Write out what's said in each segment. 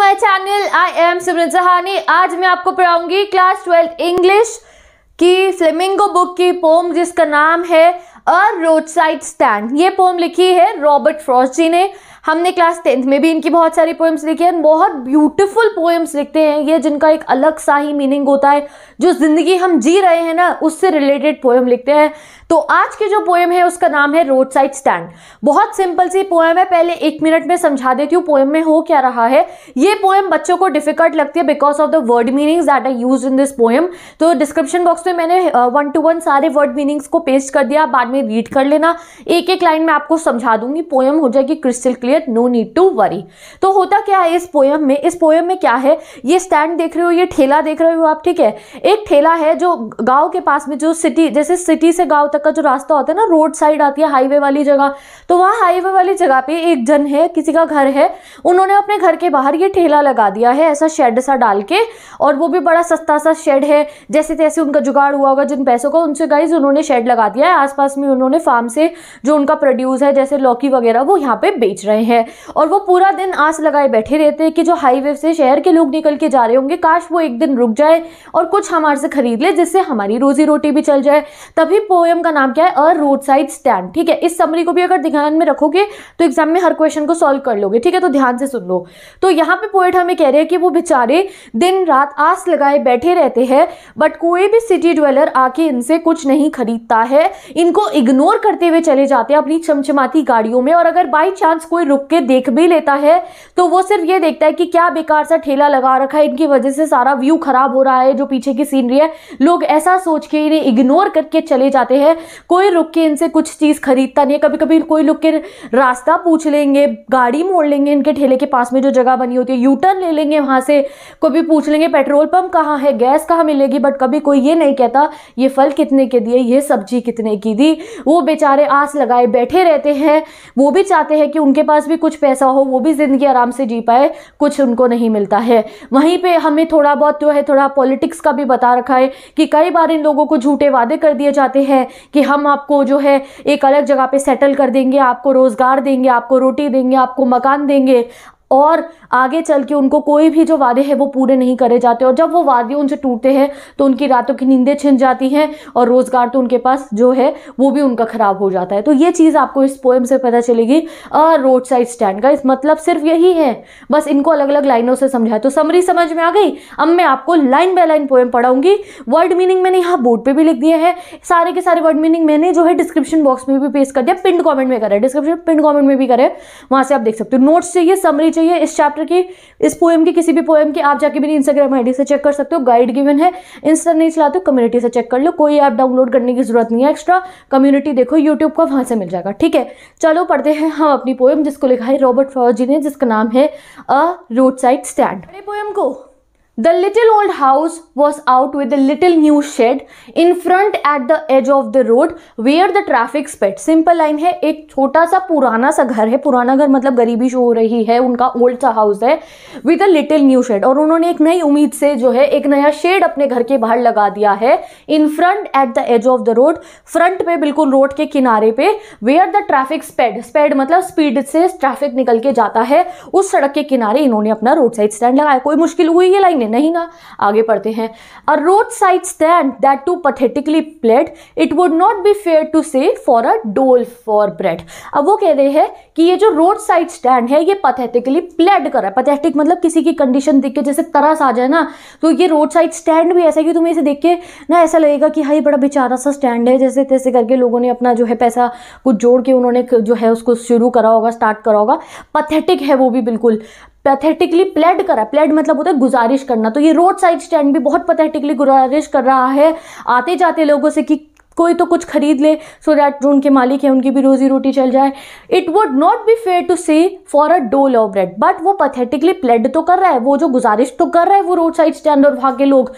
My channel I am Simran Jahani आज मैं आपको पढ़ाऊंगी क्लास ट्वेल्थ इंग्लिश की फ्लेमिंगो बुक की पोम जिसका नाम है अ रोड साइड स्टैंड ये पोम लिखी है रॉबर्ट फ्रॉस्ट जी ने हमने क्लास टेंथ में भी इनकी बहुत सारी पोएम्स लिखी है बहुत ब्यूटीफुल पोएम्स लिखते हैं ये जिनका एक अलग सा ही मीनिंग होता है जो ज़िंदगी हम जी रहे हैं ना उससे रिलेटेड पोएम लिखते हैं तो आज की जो पोएम है उसका नाम है रोड साइड स्टैंड बहुत सिंपल सी पोएम है पहले एक मिनट में समझा देती हूँ पोएम में हो क्या रहा है ये पोएम बच्चों को डिफिकल्ट लगती है because of the word meanings that are use in this poem तो डिस्क्रिप्शन बॉक्स में मैंने वन टू वन सारे वर्ड मीनिंग्स को पेस्ट कर दिया बाद में रीड कर लेना एक एक लाइन में आपको समझा दूंगी पोएम हो जाएगी crystal clear clear no need to worry तो होता क्या है इस पोयम में इस पोयम में क्या है ये स्टैंड देख रहे हो ये ठेला देख रहे हो आप ठीक है एक ठेला है जो गाँव के पास में जो सिटी जैसे सिटी से गाँव तक का जो रास्ता होता है ना रोड साइड आती है हाईवे वाली जगह तो वहाँ हाईवे वाली जगह पे एक जन है किसी का घर है उन्होंने अपने घर के बाहर ये ठेला लगा दिया है ऐसा शेड सा डाल के और वो भी बड़ा सस्ता सा शेड है जैसे तैसे उनका जुगाड़ हुआ होगा जिन पैसों का उनसे गाइज उन्होंने शेड लगा दिया है आसपास में उन्होंने फार्म से जो उनका प्रोड्यूस है जैसे लौकी वगैरह वो यहाँ पे बेच रहे हैं रहे हैं और वो पूरा दिन आस लगाए बैठे रहते हैं कि जो हाईवे से शहर के लोग निकल के जा रहे होंगे काश वो एक दिन रुक जाए और कुछ हमारे से खरीद ले जिससे हमारी रोजी रोटी भी चल जाए तभी पोएम का नाम क्या है अ रोड साइड स्टैंड ठीक है इस समरी को भी अगर ध्यान में रखोगे तो एग्जाम में हर क्वेश्चन को सॉल्व कर लोगे ठीक है तो ध्यान से सुन लो तो यहाँ पे पोएट हमें कह रहे हैं कि वो बेचारे दिन रात आस लगाए बैठे रहते हैं बट कोई भी सिटी ड्वेलर आके इनसे कुछ नहीं खरीदता है इनको इग्नोर करते हुए चले जाते हैं अपनी चमचमाती गाड़ियों में और अगर बाई चांस कोई रुक के देख भी लेता है तो वो सिर्फ ये देखता है कि क्या बेकार सा ठेला लगा रखा है इनकी वजह से सारा व्यू खराब हो रहा है जो पीछे की सीनरी है लोग ऐसा सोच के इन्हें इग्नोर करके चले जाते हैं कोई रुक के इनसे कुछ चीज़ खरीदता नहीं है कभी कभी कोई रुक के रास्ता पूछ लेंगे गाड़ी मोड़ लेंगे इनके ठेले के पास में जो जगह बनी होती है यू टर्न ले लेंगे वहां से कभी पूछ लेंगे पेट्रोल पंप कहाँ है गैस कहाँ मिलेगी बट कभी कोई ये नहीं कहता ये फल कितने के दिए ये सब्जी कितने की दी वो बेचारे आस लगाए बैठे रहते हैं वो भी चाहते हैं कि उनके पास पास भी कुछ पैसा हो वो भी ज़िंदगी आराम से जी पाए कुछ उनको नहीं मिलता है वहीं पर हमें थोड़ा बहुत जो है थोड़ा पॉलिटिक्स का भी बता रखा है कि कई बार इन लोगों को झूठे वादे कर दिए जाते हैं कि हम आपको जो है एक अलग जगह पर सेटल कर देंगे आपको रोज़गार देंगे आपको रोटी देंगे आपको मकान देंगे और आगे चल के उनको कोई भी जो वादे हैं वो पूरे नहीं करे जाते और जब वो वादे उनसे टूटते हैं तो उनकी रातों की नींदें छिन जाती हैं और रोज़गार तो उनके पास जो है वो भी उनका ख़राब हो जाता है तो ये चीज़ आपको इस पोएम से पता चलेगी अ रोड साइड स्टैंड का इस मतलब सिर्फ यही है बस इनको अलग अलग लाइनों से समझाया तो समरी समझ में आ गई अब मैं आपको लाइन बाय लाइन पोएम पढ़ाऊंगी वर्ड मीनिंग मैंने यहाँ बोर्ड पर भी लिख दिए हैं सारे के सारे वर्ड मीनिंग मैंने जो है डिस्क्रिप्शन बॉक्स में भी पेश कर दिया पिंड कॉमेंट में करें डिस्क्रिप्शन पिंड कॉमेंट में भी करें वहाँ से आप देख सकते हो नोट्स चाहिए समरी चाहिए इस चैप्टर की इस पोएम की किसी भी पोएम की आप जाके मेरी इंस्टाग्राम आईडी से चेक कर सकते हो गाइड गिवन है इंस्टा नहीं चलाते हो कम्युनिटी से चेक कर लो कोई ऐप डाउनलोड करने की जरूरत नहीं है एक्स्ट्रा कम्युनिटी देखो यूट्यूब का वहाँ से मिल जाएगा ठीक है चलो पढ़ते हैं हम अपनी पोएम जिसको लिखा है रॉबर्ट फॉर जी ने जिसका नाम है a roadside stand poem को The little old house was out with a little new shed in front at the edge of the road where the traffic sped. Simple line है एक छोटा सा पुराना सा घर है पुराना घर मतलब गरीबी शो हो रही है उनका ओल्ड सा हाउस है with a little new shed और उन्होंने एक नई उम्मीद से जो है एक नया शेड अपने घर के बाहर लगा दिया है in front at the edge of the road front पे बिल्कुल रोड के किनारे पे where the traffic sped sped मतलब स्पीड से ट्रैफिक निकल के जाता है उस सड़क के किनारे इन्होंने अपना रोड साइड स्टैंड लगाया कोई मुश्किल हुई ये लाइन नहीं ना आगे पढ़ते हैं a roadside stand that too pathetically pled it would not be fair to say for a dole for bread अब वो कह रहे हैं कि ये जो रोड साइड स्टैंड है ये पथेटिकली प्लेड कर रहा है पथेटिक मतलब किसी की कंडीशन देख के जैसे तरस आ जाए ना तो ये रोड साइड स्टैंड भी ऐसा है कि तुम्हें इसे देख के ना ऐसा लगेगा कि हाई बड़ा बेचारा सा स्टैंड है जैसे तैसे करके लोगों ने अपना जो है पैसा कुछ जोड़ के उन्होंने जो है उसको शुरू करा होगा स्टार्ट करा होगा पथेटिक है वो भी बिल्कुल पैथेटिकली प्लेड करा प्लेड मतलब होता है गुजारिश करना तो ये रोड साइड स्टैंड भी बहुत पैथेटिकली गुजारिश कर रहा है आते जाते लोगों से कि कोई तो कुछ खरीद ले सो दैट जो उनके मालिक हैं उनकी भी रोज़ी रोटी चल जाए it would not be fair to say for a dole of bread but वो पथेटिकली प्लेड तो कर रहा है वो जो गुजारिश तो कर रहा है वो रोड साइड स्टैंड और के लोग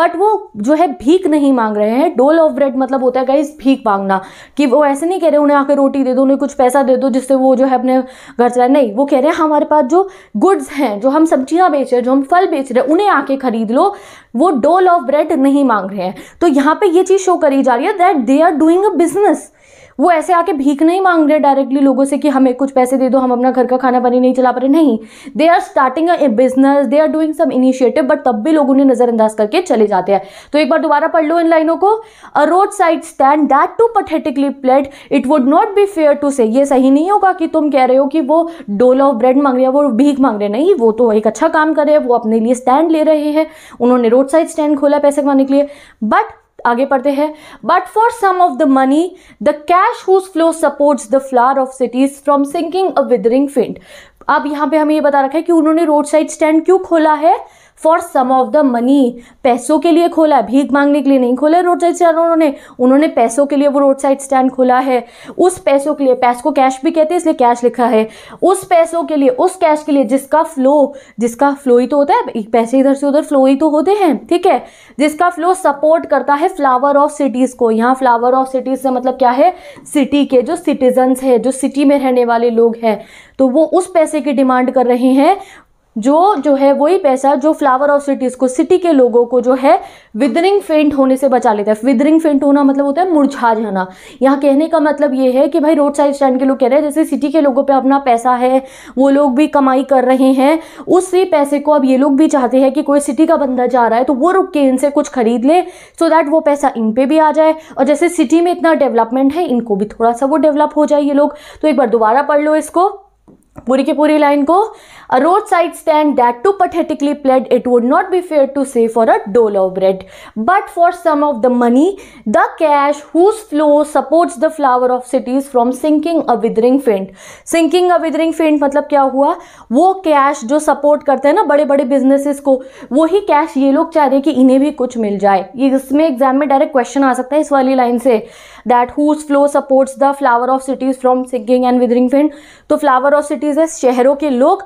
बट वो जो है भीख नहीं मांग रहे हैं डोल ऑफ ब्रेड मतलब होता है गाइज भीख मांगना कि वो ऐसे नहीं कह रहे उन्हें आके रोटी दे दो उन्हें कुछ पैसा दे दो जिससे वो जो है अपने घर चलाए नहीं वो कह रहे हैं हमारे पास जो गुड्स हैं जो हम सब्जियाँ बेच रहे हैं जो हम फल बेच रहे हैं उन्हें आके खरीद लो वो डोल ऑफ ब्रेड नहीं मांग रहे हैं तो यहाँ पे ये चीज़ शो करी जा रही है that they are doing a business वो ऐसे आके भीख नहीं मांग रहे डायरेक्टली लोगों से कि हमें कुछ पैसे दे दो हम अपना घर का खाना पानी नहीं चला पा रहे नहीं they are starting a business they are doing some initiative but तब भी लोग उन्हें नज़रअंदाज करके चले जाते हैं तो एक बार दोबारा पढ़ लो इन लाइनों को a roadside stand that too pathetically pled it would not be fair to say ये सही नहीं होगा कि तुम कह रहे हो कि वो डोल ऑफ ब्रेड मांग रहे हैं वो भीख मांग रहे नहीं वो तो एक अच्छा काम कर रहे हैं वो अपने लिए स्टैंड ले रहे हैं उन्होंने रोड साइड स्टैंड खोला पैसे कमाने के लिए बट आगे पढ़ते हैं but for some of the money the cash whose flow supports the flower of cities from sinking a withering faint अब यहाँ पे हमें ये बता रखा है कि उन्होंने रोड साइड स्टैंड क्यों खोला है for some of the money पैसों के लिए खोला है भीख मांगने के लिए नहीं खोला है रोड साइड स्टैंड उन्होंने उन्होंने पैसों के लिए वो रोड साइड स्टैंड खोला है उस पैसों के लिए पैस को कैश भी कहते हैं इसलिए कैश लिखा है उस पैसों के लिए उस कैश के लिए जिसका फ्लो जिसका फ्लो ही तो होता है पैसे इधर से उधर फ्लो ही तो होते हैं ठीक है जिसका फ्लो सपोर्ट करता है फ्लावर ऑफ सिटीज़ को यहाँ फ्लावर ऑफ सिटीज़ से मतलब क्या है सिटी के जो सिटीजन्स हैं जो सिटी में रहने वाले लोग हैं तो वो उस पैसे की डिमांड कर रहे हैं जो जो है वही पैसा जो फ्लावर ऑफ सिटीज़ को सिटी के लोगों को जो है विदरिंग फेंट होने से बचा लेता है विदरिंग फेंट होना मतलब होता है मुरझा जाना यहाँ कहने का मतलब ये है कि भाई रोड साइड स्टैंड के लोग कह रहे हैं जैसे सिटी के लोगों पे अपना पैसा है वो लोग भी कमाई कर रहे हैं उसी पैसे को अब ये लोग भी चाहते हैं कि कोई सिटी का बंदा जा रहा है तो वो रुक के इनसे कुछ खरीद ले सो दैट वो पैसा इन पर भी आ जाए और जैसे सिटी में इतना डेवलपमेंट है इनको भी थोड़ा सा वो डेवलप हो जाए ये लोग तो एक बार दोबारा पढ़ लो इसको पूरी की पूरी लाइन को a roadside stand that too pathetically pled it would not be fair to say for a dole of bread but for some of the money the cash whose flow supports the flower of cities from sinking a withering faint sinking a withering faint मतलब क्या हुआ वो cash जो support करते हैं ना बड़े बड़े बिजनेसेस को वही कैश ये लोग चाह रहे हैं कि इन्हें भी कुछ मिल जाए ये इसमें एग्जाम में डायरेक्ट क्वेश्चन आ सकता है इस वाली लाइन से that whose flow supports the flower of cities from sinking and withering field तो फ्लावर ऑफ सिटीज़ है शहरों के लोग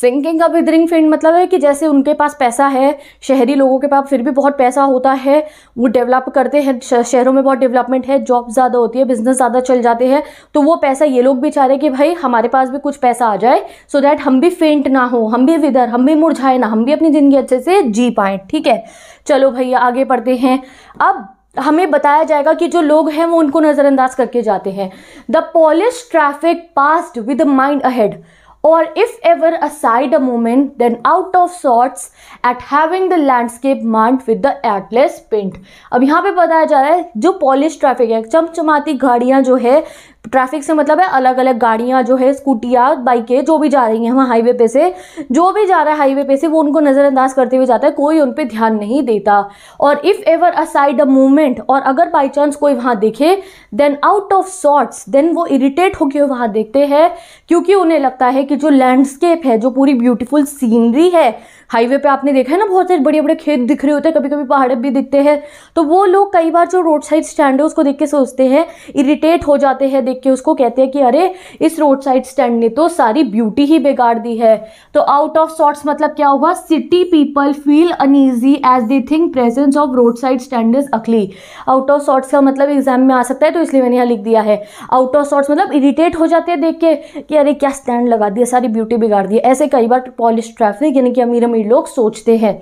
सिंकिंग का विदरिंग फील्ड मतलब है कि जैसे उनके पास पैसा है शहरी लोगों के पास फिर भी बहुत पैसा होता है वो डेवलप करते हैं शहरों में बहुत डेवलपमेंट है जॉब ज़्यादा होती है बिजनेस ज़्यादा चल जाते हैं तो वो पैसा ये लोग भी चाह रहे कि भाई हमारे पास भी कुछ पैसा आ जाए सो so दैट हम भी फेंट ना हो हम भी विदर हम भी मुरझाए ना हम भी अपनी ज़िंदगी अच्छे से जी पाएँ ठीक है चलो भैया आगे पढ़ते हैं अब हमें बताया जाएगा कि जो लोग हैं वो उनको नज़रअंदाज करके जाते हैं the polish traffic passed with mind ahead और if ever aside a moment then out of sorts at having the landscape marked with the artless paint अब यहाँ पे बताया जा रहा है जो पॉलिश ट्रैफिक है चमचमाती गाड़ियाँ जो है ट्रैफिक से मतलब है अलग अलग गाड़ियाँ जो है स्कूटियाँ बाइकें जो भी जा रही हैं वहाँ हाईवे पे से जो भी जा रहा है हाईवे पे से वो उनको नज़रअंदाज करते हुए जाता है कोई उन पर ध्यान नहीं देता और if ever aside a movement और अगर बाई चांस कोई वहाँ देखे then out of sorts then वो इरीटेट होकर वहाँ देखते हैं क्योंकि उन्हें लगता है कि जो लैंडस्केप है जो पूरी ब्यूटिफुल सीनरी है हाईवे पे आपने देखा है ना बहुत सारे बड़े बड़े खेत दिख रहे होते हैं कभी कभी पहाड़ भी दिखते हैं तो वो लोग कई बार जो रोड साइड स्टैंड है उसको देख के सोचते हैं इरिटेट हो जाते हैं देख के उसको कहते हैं कि अरे इस रोड साइड स्टैंड ने तो सारी ब्यूटी ही बिगाड़ दी है तो आउट ऑफ सॉर्ट्स मतलब क्या हुआ city people feel uneasy as they think presence of roadside stand is ugly out of sorts का मतलब एग्जाम में आ सकता है तो इसलिए मैंने यहाँ लिख दिया है आउट ऑफ सॉर्ट्स मतलब इरिटेट हो जाते हैं देख के कि अरे क्या स्टैंड लगा दिया सारी ब्यूटी बिगाड़ दी ऐसे कई बार पॉलिश ट्रैफिक यानी कि अमीर अमीर कोई लोग सोचते हैं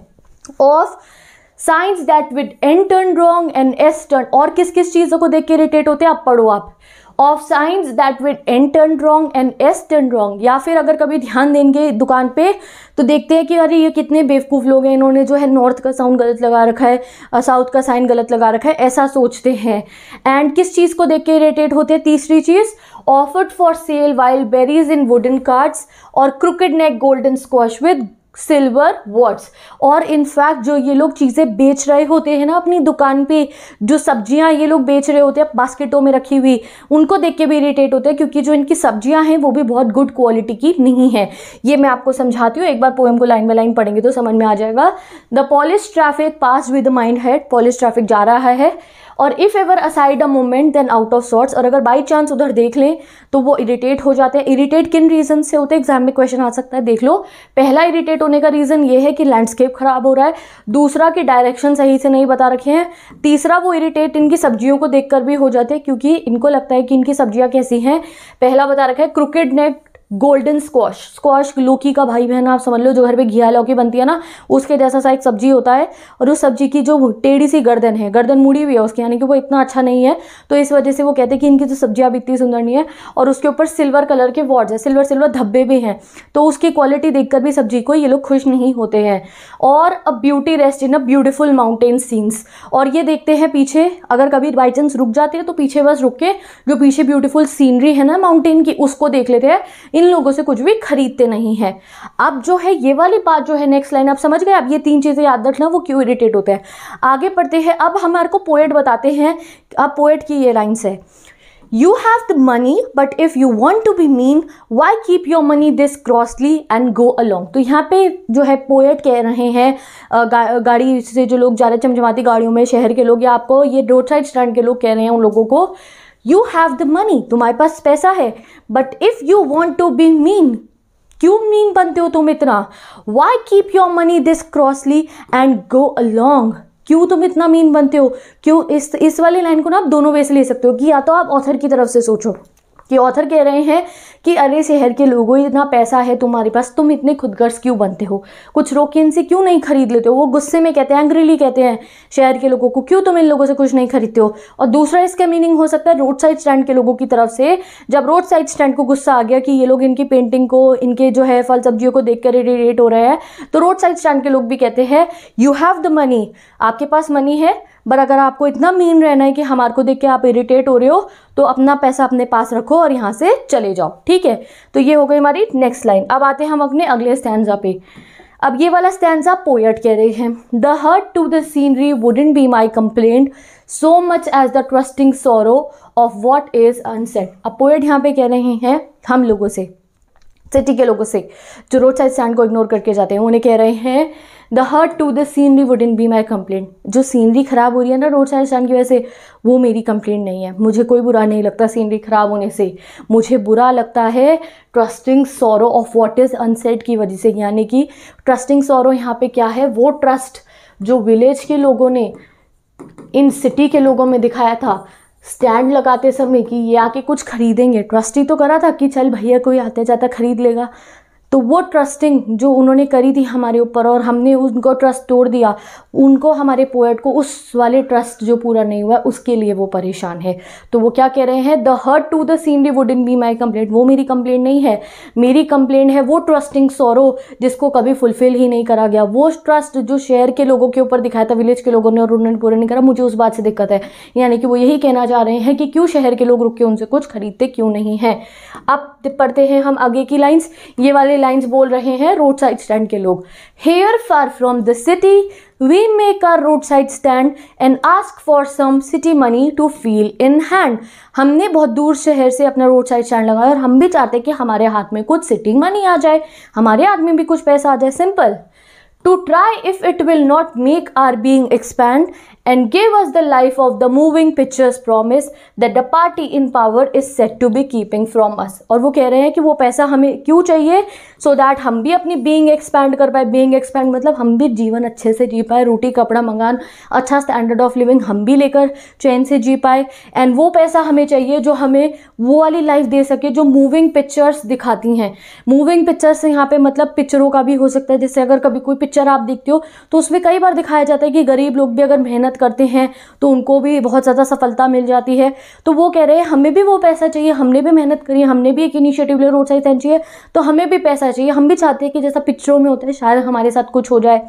of signs that with N turn wrong and S turn और किस किस चीज़ों को देख के इरिटेट होते हैं आप पढ़ो आप of signs that with N turn wrong and S turn wrong या फिर अगर कभी ध्यान देंगे दुकान पे तो देखते हैं कि अरे ये कितने बेवकूफ़ लोग हैं इन्होंने जो है नॉर्थ का साउंड गलत लगा रखा है साउथ का साइन गलत लगा रखा है ऐसा सोचते हैं एंड किस चीज़ को देख के इरिटेट होते हैं तीसरी चीज़ offered for sale wild berries in wooden cards और crooked neck golden squash with silver warts और इनफैक्ट जो ये लोग चीज़ें बेच रहे होते हैं ना अपनी दुकान पे जो सब्जियां ये लोग बेच रहे होते हैं बास्केटों में रखी हुई उनको देख के भी इरीटेट होते हैं क्योंकि जो इनकी सब्जियां हैं वो भी बहुत गुड क्वालिटी की नहीं है ये मैं आपको समझाती हूँ एक बार पोएम को लाइन बाई लाइन पढ़ेंगे तो समझ में आ जाएगा the polish traffic pass with mind head polish traffic जा रहा है और if ever aside a moment then out of sorts और अगर बाई चांस उधर देख लें तो वो इरीटेट हो जाते हैं इरीटेट किन रीज़न से होते हैं एग्जाम में क्वेश्चन आ सकता है देख लो पहला इरीटेट होने का रीज़न ये है कि लैंडस्केप ख़राब हो रहा है दूसरा कि डायरेक्शन सही से नहीं बता रखे हैं तीसरा वो इरीटेट इनकी सब्जियों को देख भी हो जाते हैं क्योंकि इनको लगता है कि इनकी सब्जियाँ कैसी हैं पहला बता रखा है crooked neck golden squash squash लौकी का भाई बहन आप समझ लो जो घर पे घिया लौकी बनती है ना उसके जैसा सा एक सब्जी होता है और उस सब्जी की जो टेढ़ी सी गर्दन है गर्दन मुड़ी हुई है उसकी यानी कि वो इतना अच्छा नहीं है तो इस वजह से वो कहते हैं कि इनकी तो सब्जियाँ भी इतनी सुंदर नहीं है और उसके ऊपर सिल्वर कलर के वॉर्ड्स है सिल्वर सिल्वर धब्बे भी हैं तो उसकी क्वालिटी देख भी सब्जी को ये लोग खुश नहीं होते हैं और a beauty rest in a beautiful mountain scenes और ये देखते हैं पीछे अगर कभी बाई चांस रुक जाते हैं तो पीछे बस रुक के जो पीछे ब्यूटीफुल सीनरी है ना माउंटेन की उसको देख लेते हैं इन लोगों से कुछ भी खरीदते नहीं है अब जो है ये वाली बात जो है नेक्स्ट लाइन आप समझ गए अब ये तीन चीज़ें याद रखना वो क्यों इरिटेट होते हैं आगे पढ़ते हैं अब हमारे को पोएट बताते हैं अब पोएट की ये लाइन्स है You have the money, but if you want to be mean, why keep your money this grossly and go along? तो यहाँ पे जो है पोएट कह रहे हैं गा, गाड़ी से जो लोग जा रहे चमचमाती गाड़ियों में शहर के लोग या आपको ये रोड साइड स्टैंड के लोग कह रहे हैं उन लोगों को यू हैव द मनी तुम्हारे पास पैसा है but if you want to be mean क्यों मीन बनते हो तुम इतना why keep your money this crossly and go along क्यों तुम इतना मीन बनते हो क्यों इस इस वाली लाइन को ना आप दोनों वे से ले सकते हो कि या तो आप ऑथर की तरफ से सोचो कि ऑथर कह रहे हैं कि अरे शहर के लोगों इतना पैसा है तुम्हारे पास तुम इतने खुदगर्ज क्यों बनते हो कुछ रोक के इनसे क्यों नहीं खरीद लेते हो वो गुस्से में कहते हैं एंग्रीली कहते हैं शहर के लोगों को क्यों तुम इन लोगों से कुछ नहीं खरीदते हो और दूसरा इसका मीनिंग हो सकता है रोड साइड स्टैंड के लोगों की तरफ से जब रोड साइड स्टैंड को गुस्सा आ गया कि ये लोग इनकी पेंटिंग को इनके जो है फल सब्जियों को देख कर इरीटेट हो रहा है तो रोड साइड स्टैंड के लोग भी कहते हैं यू हैव द मनी आपके पास मनी है बट अगर आपको इतना मीन रहना है कि हमारे को देख के आप इरिटेट हो रहे हो तो अपना पैसा अपने पास रखो और यहाँ से चले जाओ ठीक है तो ये हो गई हमारी नेक्स्ट लाइन अब आते हैं हम अपने अगले स्टैंडा पे अब ये वाला स्टैंडा पोएट कह रहे हैं the hurt to the scenery wouldn't be my complaint so much as the trusting sorrow of what is unsaid अब पोएट यहाँ पे कह रहे हैं हम लोगों से सिटी के लोगों से जो रोड साइड स्टैंड को इग्नोर करके जाते हैं उन्हें कह रहे हैं the hurt to the scenery in be my complaint जो सीनरी ख़राब हो रही है ना रोड साइड स्टैंड की वजह से वो मेरी कंप्लेंट नहीं है मुझे कोई बुरा नहीं लगता सीनरी ख़राब होने से मुझे बुरा लगता है trusting sorrow of what is unset की वजह से यानी कि ट्रस्टिंग सोरो यहाँ पे क्या है वो ट्रस्ट जो विलेज के लोगों ने इन सिटी के लोगों में दिखाया था स्टैंड लगाते समय कि ये आके कुछ खरीदेंगे ट्रस्ट ही तो करा था कि चल भैया कोई आते जाता खरीद लेगा तो वो ट्रस्टिंग जो उन्होंने करी थी हमारे ऊपर और हमने उनको ट्रस्ट तोड़ दिया उनको हमारे पोएट को उस वाले ट्रस्ट जो पूरा नहीं हुआ उसके लिए वो परेशान है तो वो क्या कह रहे हैं the hurt to the scenery would in be my complaint वो मेरी कंप्लेंट नहीं है मेरी कंप्लेंट है वो ट्रस्टिंग सोरो जिसको कभी फुलफिल ही नहीं करा गया वो ट्रस्ट जो शहर के लोगों के ऊपर दिखाया था विलेज के लोगों ने और उन्होंने पूरा नहीं करा मुझे उस बात से दिक्कत है यानी कि वो यही कहना चाह रहे हैं कि क्यों शहर के लोग रुक के उनसे कुछ खरीदते क्यों नहीं हैं अब पढ़ते हैं हम आगे की लाइन्स ये वाले लाइन्स बोल रहे हैं रोड साइड स्टैंड के लोग here far from the city we make our roadside stand and ask for some city money to feel in hand हमने बहुत दूर शहर से अपना रोड साइड स्टैंड लगाया और हम भी चाहते हैं कि हमारे हाथ में कुछ सिटी मनी आ जाए हमारे हाथ में भी कुछ पैसा आ जाए simple to try if it will not make our being expand and give us the life of the moving pictures promise that the party in power is set to be keeping from us और वो कह रहे हैं कि वो पैसा हमें क्यों चाहिए सो so दैट हम भी अपनी बीइंग एक्सपैंड कर पाए बीइंग एक्सपैंड मतलब हम भी जीवन अच्छे से जी पाए रोटी कपड़ा मंगान अच्छा स्टैंडर्ड ऑफ लिविंग हम भी लेकर चैन से जी पाए एंड वो पैसा हमें चाहिए जो हमें वो वाली लाइफ दे सके जो मूविंग पिक्चर्स दिखाती हैं मूविंग पिक्चर्स यहाँ पे मतलब पिक्चरों का भी हो सकता है जैसे अगर कभी कोई पिक्चर आप देखते हो तो उसमें कई बार दिखाया जाता है कि गरीब लोग भी अगर मेहनत करते हैं तो उनको भी बहुत ज़्यादा सफलता मिल जाती है तो वो कह रहे हैं हमें भी वो पैसा चाहिए हमने भी मेहनत करी हमने भी एक इनिशिएटिव ले रोड साइड चाहिए तो हमें भी पैसा चाहिए हम भी चाहते हैं कि जैसा पिक्चरों में होता है शायद हमारे साथ कुछ हो जाए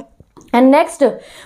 एंड नेक्स्ट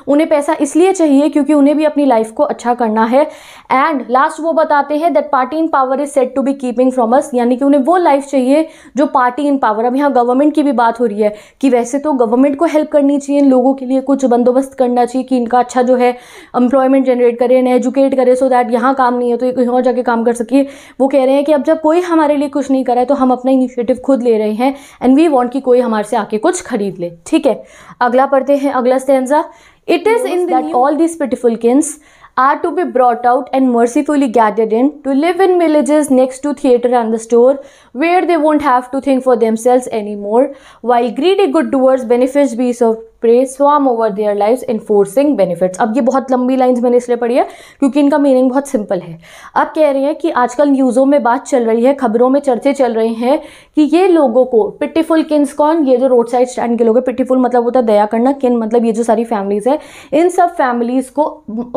उन्हें पैसा इसलिए चाहिए क्योंकि उन्हें भी अपनी लाइफ को अच्छा करना है एंड लास्ट वो बताते हैं that party in power is set to be keeping from us यानी कि उन्हें वो लाइफ चाहिए जो पार्टी इन पावर अब यहाँ गवर्नमेंट की भी बात हो रही है कि वैसे तो गवर्नमेंट को हेल्प करनी चाहिए इन लोगों के लिए कुछ बंदोबस्त करना चाहिए कि इनका अच्छा जो है एम्प्लॉयमेंट जनरेट करे इन्हें एजुकेट करे सो दैट यहाँ काम नहीं है तो कहीं और जाके काम कर सके वो कह रहे हैं कि अब जब कोई हमारे लिए कुछ नहीं करा तो हम अपना इनिशिएटिव खुद ले रहे हैं एंड वी वॉन्ट कि कोई हमारे से आके कुछ खरीद ले ठीक है अगला पढ़ते हैं अगला particular stanza. It is in that all these pitiful kins are to be brought out and mercifully gathered in to live in villages next to theatre and the store where they won't have to think for themselves anymore while greedy good doers benefits be of prey swarm over their life enforcing benefits अब ये बहुत लंबी lines मैंने इसलिए पढ़ी है क्योंकि इनका मीनिंग बहुत सिंपल है अब कह रहे हैं कि आजकल न्यूज़ों में बात चल रही है खबरों में चर्चे चल रहे हैं कि ये लोगों को पिटीफुल किन्स कौन ये जो रोड साइड स्टैंड के लोग हैं पिटीफुल मतलब होता है दया करना किन मतलब ये जो सारी फैमिलीज़ हैं इन सब फैमिलीज़ को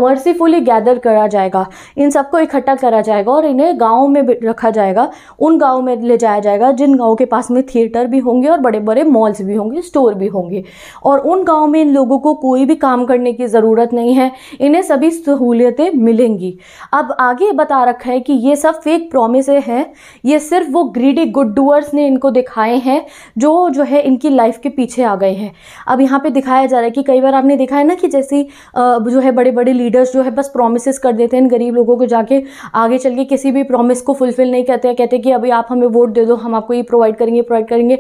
मर्सीफुली गैदर करा जाएगा इन सबको इकट्ठा करा जाएगा और इन्हें गाँव में रखा जाएगा उन गाँव में ले जाया जाएगा जिन गाँव के पास में थिएटर भी होंगे और बड़े बड़े मॉल्स भी होंगे स्टोर भी होंगे और उन उन गाँव में इन लोगों को कोई भी काम करने की ज़रूरत नहीं है इन्हें सभी सहूलियतें मिलेंगी अब आगे बता रखा है कि ये सब फेक प्रोमिस हैं ये सिर्फ वो ग्रीडी गुड डूअर्स ने इनको दिखाए हैं जो जो है इनकी लाइफ के पीछे आ गए हैं अब यहाँ पर दिखाया जा रहा है कि कई बार आपने देखा है ना कि जैसी जो है बड़े बड़े लीडर्स जो है बस प्रोमिस कर देते हैं गरीब लोगों को जाके आगे चल के किसी भी प्रोमिस को फुलफिल नहीं करते हैं कहते कि अभी आप हमें वोट दे दो हम आपको ये प्रोवाइड करेंगे प्रोवाइड करेंगे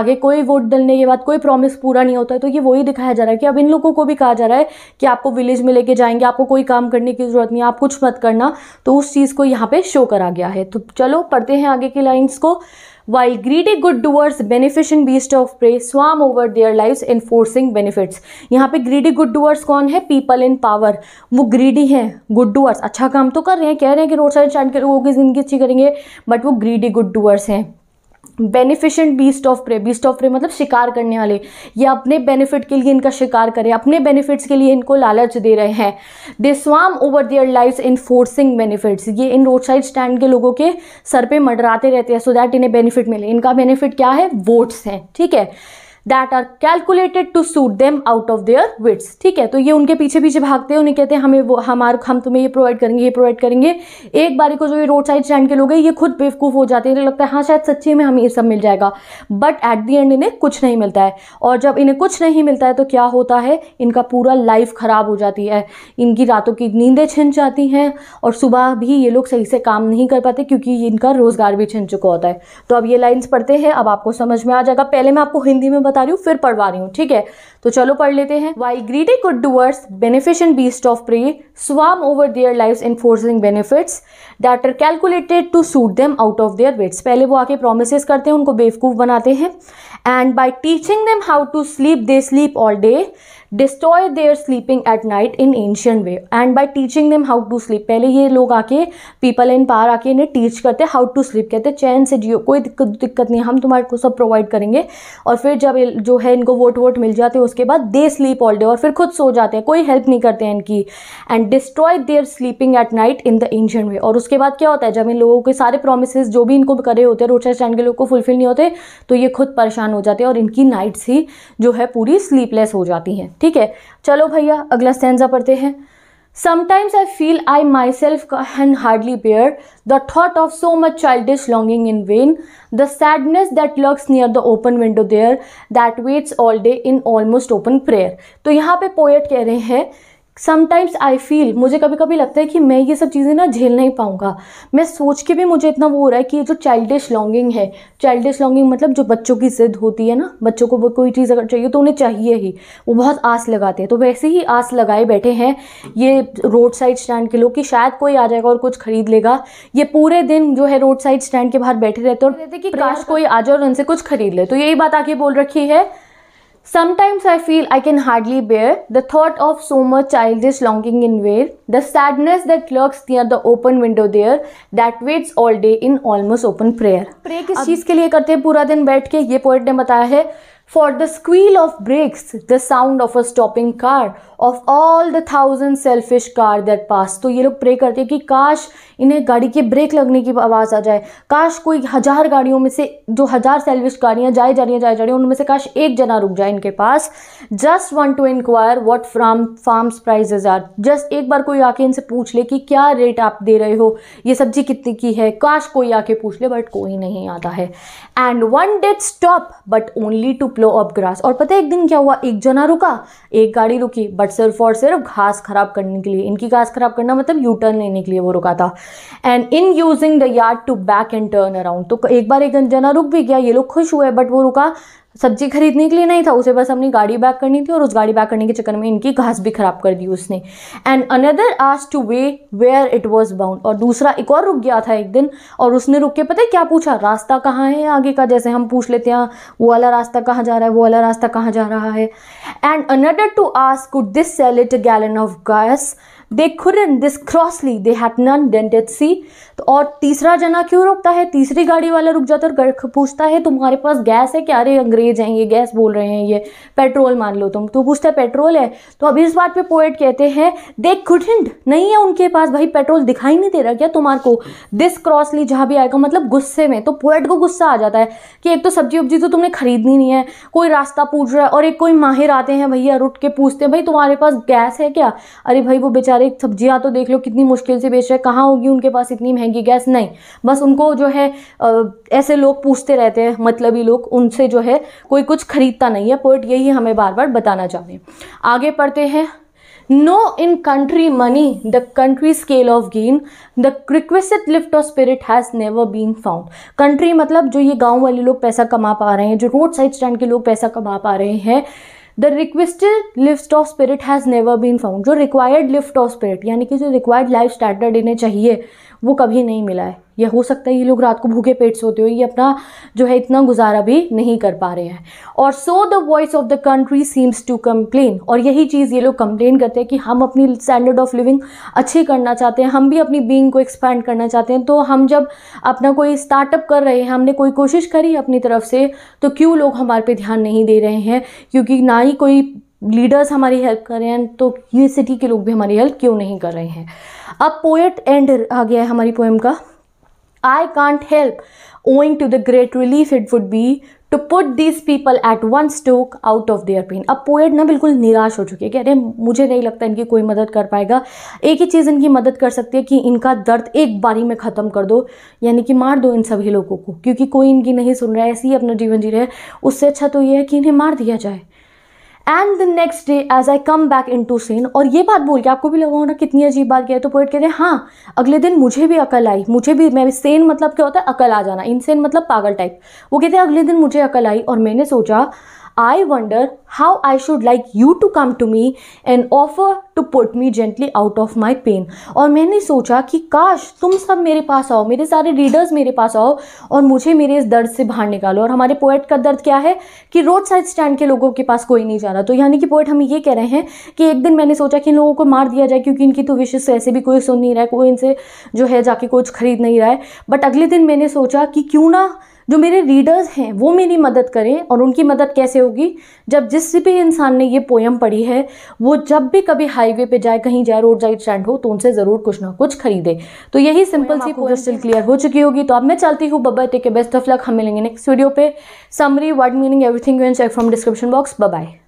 आगे कोई वोट डलने के बाद कोई प्रॉमिस पूरा नहीं होता है तो ये वही वही दिखाया जा रहा है कि अब इन लोगों को भी कहा जा रहा है कि आपको विलेज में लेके जाएंगे आपको कोई काम करने की ज़रूरत नहीं आप कुछ मत करना तो उस चीज़ को यहाँ पे शो करा गया है तो चलो पढ़ते हैं आगे की लाइन्स को why greedy good doers benefic and beast of prey swarm over their lives enforcing benefits यहाँ पे ग्रीडी गुड डूअर्स कौन है पीपल इन पावर वो ग्रीडी हैं गुड डूअर्स अच्छा काम तो कर रहे हैं कह रहे हैं कि रोड साइड स्टैंड करोगे जिंदगी अच्छी करेंगे बट वो ग्रीडी गुड डूअर्स हैं beneficent beast of prey beast of prey मतलब शिकार करने वाले या अपने बेनिफिट के लिए इनका शिकार करें अपने बेनिफिट्स के लिए इनको लालच दे रहे हैं they swarm over their life enforcing benefits ये इन रोड साइड स्टैंड के लोगों के सर पे मडराते रहते हैं सो दैट इन्हें बेनिफिट मिले इनका बेनिफिट क्या है वोट्स हैं ठीक है that are calculated to soothe them out of their wits ठीक है तो ये उनके पीछे पीछे भागते हैं उन्हें कहते हैं हमें वो हमारे हम तुम्हें ये प्रोवाइड करेंगे ये प्रोवाइड करेंगे एक बारी को जो ये रोड साइड स्टैंड के लोग हैं ये खुद बेवकूफ़ हो जाते हैं इन्हें लगता है हाँ शायद सच्ची में हमें ये सब मिल जाएगा बट एट दी एंड इन्हें कुछ नहीं मिलता है और जब इन्हें कुछ नहीं मिलता है तो क्या होता है इनका पूरा लाइफ ख़राब हो जाती है इनकी रातों की नींदें छिन जाती हैं और सुबह भी ये लोग सही से काम नहीं कर पाते क्योंकि इनका रोज़गार भी छिन चुका होता है तो अब ये लाइन्स पढ़ते हैं अब आपको समझ में आ जाएगा पहले मैं आपको हिंदी में बता बता रही हूँ फिर पढ़वा रही हूँ ठीक है तो चलो पढ़ लेते हैं why greedy good doers beneficent beast of prey swarm over their life forcing benefits that are calculated to soothe them out of their wits पहले वो आके प्रोमिस करते हैं उनको बेवकूफ़ बनाते हैं and by teaching them how to sleep they sleep all day destroy their sleeping at night in ancient way and by teaching them how to sleep पहले ये लोग आके पीपल इन पार आके इन्हें टीच करते हैं हाउ टू स्लीप कहते हैं चैन से जियो कोई दिक्कत दिक्कत नहीं हम तुम्हारे को सब प्रोवाइड करेंगे और फिर जब जो है इनको वोट वोट मिल जाते हैं उसके बाद दे स्लीप ऑल डे और फिर खुद सो जाते हैं कोई हेल्प नहीं करते हैं इनकी and destroy their sleeping at night in the ancient way और उस उसके बाद क्या होता है जब इन लोगों के सारे प्रोमिसज जो भी इनको करे होते हैं रोड स्टैंड के लोगों को फुलफिल नहीं होते तो ये खुद परेशान हो जाते हैं और इनकी नाइट्स ही जो है पूरी स्लीपलेस हो जाती हैं ठीक है चलो भैया अगला स्टेंजा पढ़ते हैं sometimes I feel I myself can hardly bear the thought of so much child is longing in vain the sadness that lurks near the open window there that waits all day in almost open prayer तो यहाँ पे poet कह रहे हैं sometimes I feel मुझे कभी कभी लगता है कि मैं ये सब चीज़ें ना झेल नहीं पाऊँगा मैं सोच के भी मुझे इतना वो हो रहा है कि ये जो चाइल्डिश लॉन्गिंग है चाइल्डिश लॉन्गिंग मतलब जो बच्चों की ज़िद होती है ना बच्चों को वो कोई चीज़ अगर चाहिए तो उन्हें चाहिए ही वो बहुत आस लगाते हैं तो वैसे ही आस लगाए बैठे हैं ये रोड साइड स्टैंड के लोग कि शायद कोई आ जाएगा और कुछ खरीद लेगा ये पूरे दिन जो है रोड साइड स्टैंड के बाहर बैठे रहते और रहते कि काश कोई आ जाए और उनसे कुछ खरीद ले तो यही बात आगे बोल रखी है Sometimes I feel I can hardly bear the thought of so much childish longing in vain, the sadness that lurks near the open window there, that waits all day in almost open prayer. Pray किस चीज़ के लिए करते हैं पूरा दिन बैठ के ये पोइट ने बताया है of all the thousand selfish car that pass तो ये लोग प्रे करते हैं कि काश इन्हें गाड़ी के ब्रेक लगने की आवाज़ आ जाए काश कोई हज़ार गाड़ियों में से जो हज़ार सेल्फिश गाड़ियाँ जाए जा रही हैं जाए जा रही हैं उनमें से काश एक जना रुक जाए इनके पास just one to inquire what from farm prices are just एक बार कोई आके इनसे पूछ ले कि क्या रेट आप दे रहे हो ये सब्जी कितनी की है काश कोई आके पूछ ले बट कोई नहीं आता है and one did stop but only to plough up grass और पता है एक दिन क्या हुआ एक जना रुका एक गाड़ी रुकी बट बट सिर्फ और सिर्फ घास खराब करने के लिए इनकी घास खराब करना मतलब यू टर्न लेने के लिए वो रुका था and in using the yard to back and turn around तो एक बार एक जना रुक भी गया ये लोग खुश हुए बट वो रुका सब्जी खरीदने के लिए नहीं था उसे बस अपनी गाड़ी बैक करनी थी और उस गाड़ी बैक करने के चक्कर में इनकी घास भी खराब कर दी उसने and another ask to way where it was bound और दूसरा एक और रुक गया था एक दिन और उसने रुक के पता है क्या पूछा रास्ता कहाँ है आगे का जैसे हम पूछ लेते हैं वो वाला रास्ता कहाँ जा रहा है वो वाला रास्ता कहाँ जा रहा है and another to ask could this sell it gallon of gas they खुर this crossly they had none didn't see तो और तीसरा जना क्यों रुकता है तीसरी गाड़ी वाला रुक जाता है और पूछता है तुम्हारे पास गैस है क्या अरे अंग्रेज हैं ये गैस बोल रहे हैं ये पेट्रोल मान लो तुम तो पूछता है पेट्रोल है तो अब इस बात पे पोएट कहते हैं दे कुडेंट नहीं है उनके पास भाई पेट्रोल दिखाई नहीं दे रहा क्या तुम्हारे को दिस क्रॉसली जहाँ भी आएगा मतलब गुस्से में तो पोएट को गुस्सा आ जाता है कि एक तो सब्जी उब्जी तो तुमने खरीदनी नहीं है कोई रास्ता पूछ रहा है और एक कोई माहिर आते हैं भैया रुट के पूछते हैं भाई तुम्हारे पास गैस है क्या अरे भाई वो बेचारे सब्जियाँ तो देख लो कितनी मुश्किल से बेच रहे हैं कहाँ होगी उनके पास इतनी महंगी करेंगी गैस नहीं बस उनको जो है ऐसे लोग पूछते रहते हैं मतलबी लोग उनसे जो है कोई कुछ खरीदता नहीं है पोइट यही हमें बार बार बताना चाह रहे हैं आगे पढ़ते हैं no in country money the country scale of gain the request lift of spirit has never been found country मतलब जो ये गांव वाले लोग पैसा कमा पा रहे हैं जो रोड साइड स्टैंड के लोग पैसा कमा पा रहे हैं the requested lift of spirit has never been found जो रिक्वायर्ड लिफ्ट ऑफ स्पिरिट यानी कि जो रिक्वायर्ड लाइफ स्टैंडर्ड इन्हें चाहिए वो कभी नहीं मिला है या हो सकता है ये लोग रात को भूखे पेट सोते हुए ये अपना जो है इतना गुजारा भी नहीं कर पा रहे हैं और so the voice of the country seems to complain और यही चीज़ ये लोग कंप्लेन करते हैं कि हम अपनी स्टैंडर्ड ऑफ लिविंग अच्छी करना चाहते हैं हम भी अपनी बींग को एक्सपैंड करना चाहते हैं तो हम जब अपना कोई स्टार्टअप कर रहे हैं हमने कोई कोशिश करी अपनी तरफ से तो क्यों लोग हमारे पे ध्यान नहीं दे रहे हैं क्योंकि ना ही कोई लीडर्स हमारी हेल्प कर रहे हैं तो ये सिटी के लोग भी हमारी हेल्प क्यों नहीं कर रहे हैं अब पोएट एंड आ गया है हमारी पोएम का I can't help, owing to the great relief it would be to put these people at one stroke out of their pain अब पोएट ना बिल्कुल निराश हो चुकी है कि अरे मुझे नहीं लगता इनकी कोई मदद कर पाएगा एक ही चीज़ इनकी मदद कर सकती है कि इनका दर्द एक बारी में ख़त्म कर दो यानी कि मार दो इन सभी लोगों को क्योंकि कोई इनकी नहीं सुन रहा है ऐसे ही अपना जीवन जी रहा है उससे अच्छा तो ये है कि इन्हें मार दिया जाए and the next day as I come back into sense और ये बात बोल के आपको भी लगा होगा कितनी अजीब बात गया तो पोइट कहते हैं हाँ अगले दिन मुझे भी अकल आई मुझे भी मैं सेन मतलब क्या होता है अकल आ जाना इनसेन मतलब पागल टाइप वो कहते हैं अगले दिन मुझे अकल आई और मैंने सोचा I wonder how I should like you to come to me and offer to put me gently out of my pain और मैंने सोचा कि काश तुम सब मेरे पास आओ मेरे सारे रीडर्स मेरे पास आओ और मुझे मेरे इस दर्द से बाहर निकालो और हमारे पोएट का दर्द क्या है कि रोड साइड स्टैंड के लोगों के पास कोई नहीं जा रहा तो यानी कि पोएट हम ये कह रहे हैं कि एक दिन मैंने सोचा कि इन लोगों को मार दिया जाए क्योंकि इनकी तो विशेष से ऐसे भी कोई सुन नहीं रहा है कोई इनसे जो है जाके कुछ खरीद नहीं रहा है बट अगले दिन मैंने सोचा कि क्यों ना जो मेरे रीडर्स हैं वो मेरी मदद करें और उनकी मदद कैसे होगी जब जिस भी इंसान ने ये पोएम पढ़ी है वो जब भी कभी हाईवे पे जाए कहीं जाए रोड साइड स्टैंड हो तो उनसे ज़रूर कुछ ना कुछ खरीदे तो यही सिंपल सी स्टिल क्लियर हो चुकी होगी तो अब मैं चलती हूँ बबा टेक बेस्ट ऑफ लक हम मिलेंगे नेक्स्ट वीडियो पे summary word meaning everything you can check from description box bye